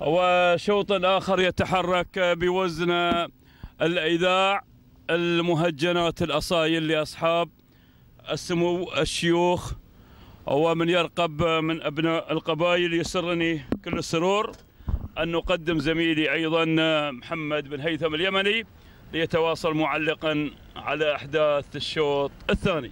وشوط آخر يتحرك بوزن الإذاع المهجنات الأصايل لأصحاب السمو الشيوخ ومن يرقب من أبناء القبائل يسرني كل السرور أن نقدم زميلي أيضا محمد بن هيثم اليمني ليتواصل معلقا على أحداث الشوط الثاني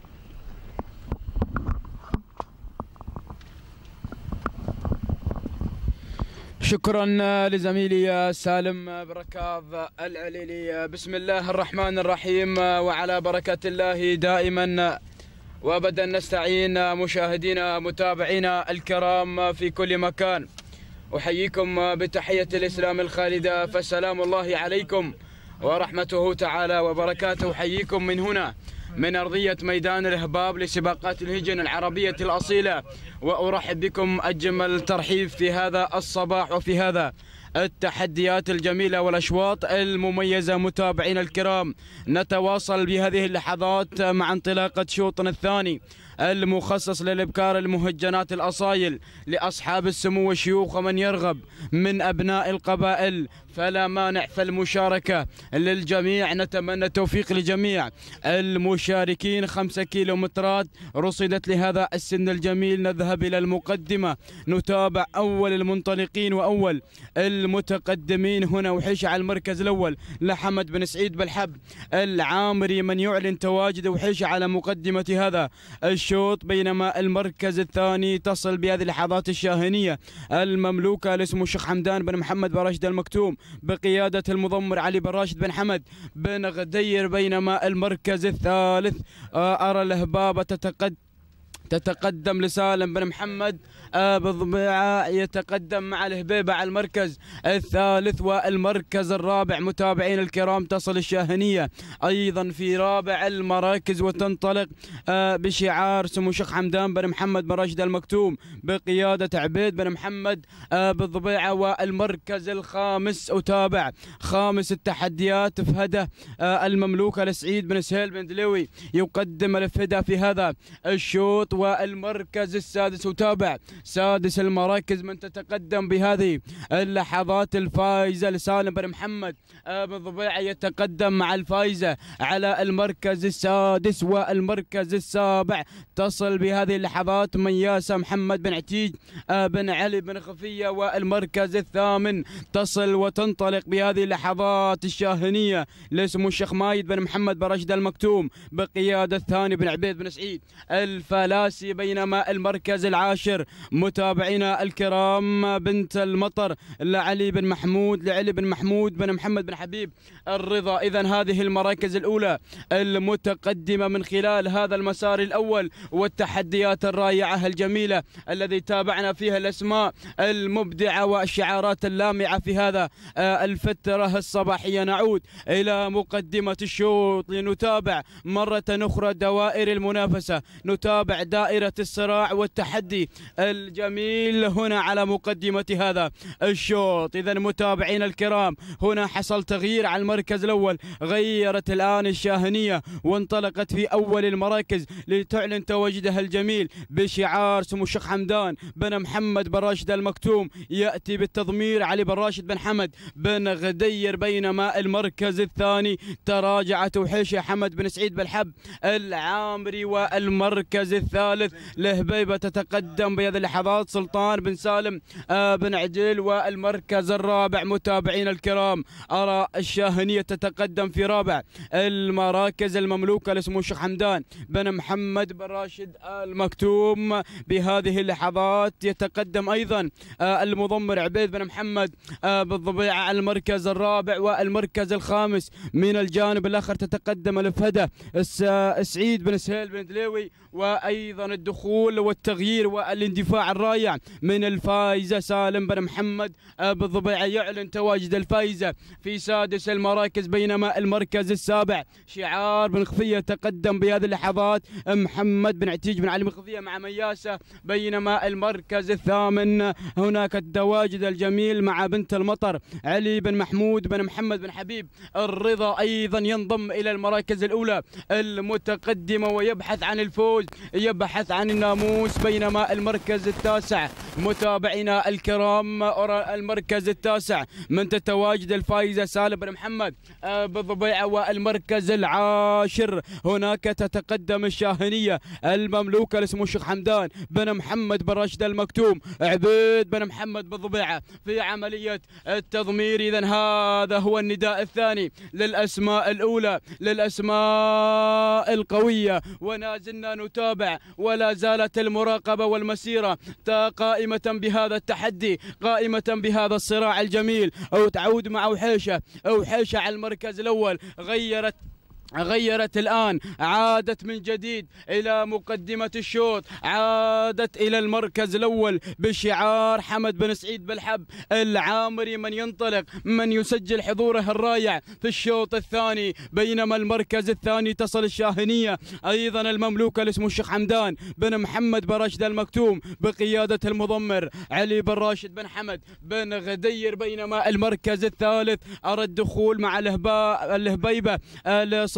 شكرا آه، لزميلي آه، سالم آه، بركاض العليلي بسم الله الرحمن الرحيم وعلى بركة الله دائما وابدا نستعين مشاهدينا متابعينا الكرام في كل مكان احييكم بتحيه الاسلام الخالده فسلام الله عليكم ورحمته تعالى وبركاته احييكم من هنا من أرضية ميدان الهباب لسباقات الهجن العربية الأصيلة وأرحب بكم أجمل ترحيب في هذا الصباح وفي هذا التحديات الجميلة والأشواط المميزة متابعين الكرام نتواصل بهذه اللحظات مع انطلاقة شوطنا الثاني المخصص للابكار المهجنات الاصايل لاصحاب السمو وشيوخ ومن يرغب من ابناء القبائل فلا مانع فالمشاركه للجميع نتمنى التوفيق لجميع المشاركين خمسة كيلومترات رصدت لهذا السن الجميل نذهب الى المقدمه نتابع اول المنطلقين واول المتقدمين هنا وحش على المركز الاول لحمد بن سعيد بالحب العامري من يعلن تواجد وحش على مقدمه هذا الشوط بينما المركز الثاني تصل بهذه اللحظات الشاهنية المملوكة لاسم الشيخ حمدان بن محمد بن راشد المكتوم بقيادة المضمر علي بن راشد بن حمد بن غدير بينما المركز الثالث آه، أرى الهبابة تتقدم تتقدم لسالم بن محمد بالضبيعة يتقدم مع الهبيبة على المركز الثالث والمركز الرابع متابعين الكرام تصل الشاهنية أيضا في رابع المراكز وتنطلق آه، بشعار سمو شيخ حمدان بن محمد بن راشد المكتوم بقيادة عبيد بن محمد بالضبيعة والمركز الخامس أتابع خامس التحديات فهده آه، المملوكة لسعيد بن سهيل بن دلوي يقدم الفدا في هذا الشوط والمركز السادس وتابع سادس المراكز من تتقدم بهذه اللحظات الفائزة لسالم بن محمد بن ضبيعة يتقدم مع الفائزة على المركز السادس والمركز السابع تصل بهذه اللحظات من ياسا محمد بن عتيج بن علي بن خفية والمركز الثامن تصل وتنطلق بهذه اللحظات الشاهنية لسمو الشيخ مايد بن محمد بن رشد المكتوم بقيادة ثاني بن عبيد بن سعيد الفلاس الرئاسي بينما المركز العاشر متابعينا الكرام بنت المطر لعلي بن محمود لعلي بن محمود بن محمد بن حبيب الرضا إذا هذه المراكز الأولى المتقدمة من خلال هذا المسار الأول والتحديات الرائعة الجميلة الذي تابعنا فيها الأسماء المبدعة والشعارات اللامعة في هذا آه، الفترة الصباحية نعود إلى مقدمة الشوط لنتابع مرة أخرى دوائر المنافسة نتابع دائما دائرة الصراع والتحدي الجميل هنا على مقدمة هذا الشوط إذا متابعين الكرام هنا حصل تغيير على المركز الأول غيرت الآن الشاهنية وانطلقت في أول المراكز لتعلن تواجدها الجميل بشعار سمو الشيخ حمدان بن محمد بن راشد المكتوم يأتي بالتضمير علي بن راشد بن حمد بن غدير بينما المركز الثاني تراجعت وحيشة حمد بن سعيد بالحب العامري والمركز الثاني الثالث لهبيبة تتقدم بهذه اللحظات سلطان بن سالم آه، بن عجيل والمركز الرابع متابعين الكرام أرى الشاهنية تتقدم في رابع المراكز المملوكة لسمو الشيخ حمدان بن محمد بن راشد المكتوم بهذه اللحظات يتقدم أيضا آه، المضمر عبيد بن محمد آه، بالضبيعة المركز الرابع والمركز الخامس من الجانب الآخر تتقدم الفهدة السعيد بن سهيل بن دليوي وأيضا ايضا الدخول والتغيير والاندفاع الرائع من الفائزه سالم بن محمد بالضبيعه يعلن تواجد الفائزه في سادس المراكز بينما المركز السابع شعار بن خفيه تقدم بهذه اللحظات محمد بن عتيج بن علي بن خفيه مع مياسه بينما المركز الثامن هناك التواجد الجميل مع بنت المطر علي بن محمود بن محمد بن حبيب الرضا ايضا ينضم الى المراكز الاولى المتقدمه ويبحث عن الفوز يبحث البحث عن الناموس بينما المركز التاسع متابعينا الكرام أرى المركز التاسع من تتواجد الفائزة سالم بن محمد آه، بالضبيعة والمركز العاشر هناك تتقدم الشاهنية المملوكة لسمو الشيخ حمدان بن محمد بن راشد المكتوم عبيد بن محمد بالضبيعة في عملية التضمير إذا هذا هو النداء الثاني للأسماء الأولى للأسماء القوية ونازلنا زلنا نتابع ولا زالت المراقبة والمسيرة قائمة بهذا التحدي قائمة بهذا الصراع الجميل أو تعود مع وحيشة أو حيشة على المركز الأول غيرت غيرت الآن عادت من جديد إلى مقدمة الشوط عادت إلى المركز الأول بشعار حمد بن سعيد بالحب العامري من ينطلق من يسجل حضوره الرائع في الشوط الثاني بينما المركز الثاني تصل الشاهنية أيضا المملوكة لاسم الشيخ حمدان بن محمد بن المكتوم بقيادة المضمر علي بن راشد بن حمد بن غدير بينما المركز الثالث أرى الدخول مع الهبا الهبيبة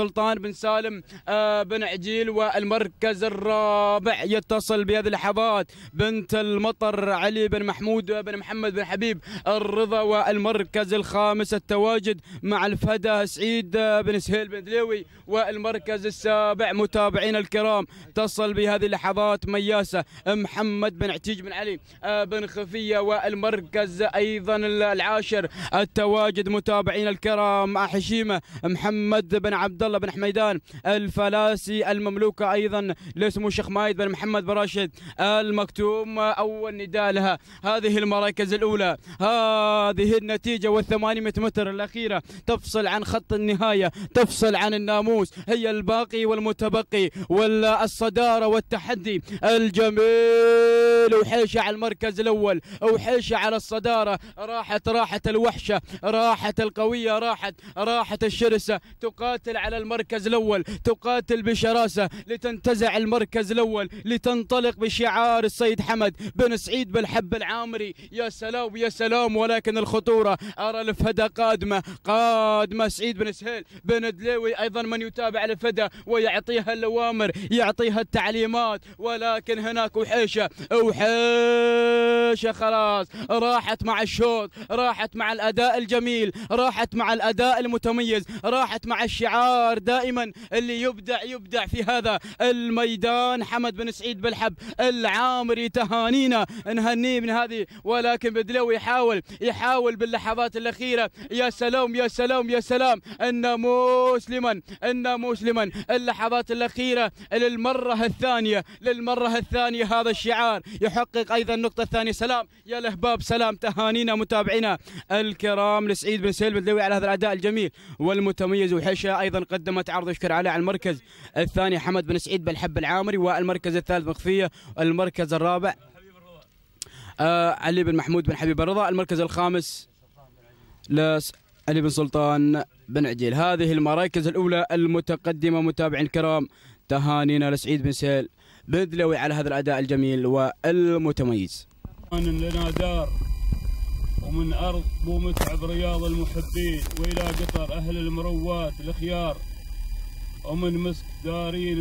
سلطان بن سالم آه، بن عجيل والمركز الرابع يتصل بهذه اللحظات بنت المطر علي بن محمود بن محمد بن حبيب الرضا والمركز الخامس التواجد مع الفدا سعيد بن سهيل بن دليوي والمركز السابع متابعينا الكرام تصل بهذه اللحظات مياسة محمد بن عتيج بن علي آه، بن خفية والمركز أيضا العاشر التواجد متابعينا الكرام آه، حشيمة محمد بن عبد الله الله بن حميدان الفلاسي المملوكة أيضا لسمو الشيخ مايد بن محمد بن راشد المكتوم أول نداء لها هذه المراكز الأولى هذه النتيجة وال800 متر الأخيرة تفصل عن خط النهاية تفصل عن الناموس هي الباقي والمتبقي والصدارة والتحدي الجميل وحيشة على المركز الأول وحيشة على الصدارة راحت راحت الوحشة راحت القوية راحت راحت الشرسة تقاتل على على المركز الأول تقاتل بشراسة لتنتزع المركز الأول لتنطلق بشعار السيد حمد بن سعيد بالحب العامري يا سلام يا سلام ولكن الخطورة أرى الفدا قادمة قادمة سعيد بن سهيل بن دليوي أيضا من يتابع الفدا ويعطيها الأوامر يعطيها التعليمات ولكن هناك وحيشة وحيشة خلاص راحت مع الشوط راحت مع الأداء الجميل راحت مع الأداء المتميز راحت مع الشعار الجبار دائما اللي يبدع يبدع في هذا الميدان حمد بن سعيد بالحب العامري تهانينا نهنيه من هذه ولكن بدلوي يحاول يحاول باللحظات الاخيره يا سلام يا سلام يا سلام ان مسلما ان مسلما اللحظات الاخيره للمره الثانيه للمره الثانيه هذا الشعار يحقق ايضا النقطه الثانيه سلام يا لهباب سلام تهانينا متابعينا الكرام لسعيد بن سيل بدلوي على هذا الاداء الجميل والمتميز وحشا ايضا قدمت عرض يشكر عليه على المركز الثاني حمد بن سعيد بالحب العامري والمركز الثالث مخفيه المركز الرابع آه علي بن محمود بن حبيب الرضا المركز الخامس لس علي بن سلطان بن عجيل هذه المراكز الأولى المتقدمة متابعين الكرام تهانينا لسعيد بن سهيل بدلوي على هذا الأداء الجميل والمتميز لنا دار ومن أرض بو متعب رياض المحبين وإلى قطر أهل المروات الخيار ومن مسك دارين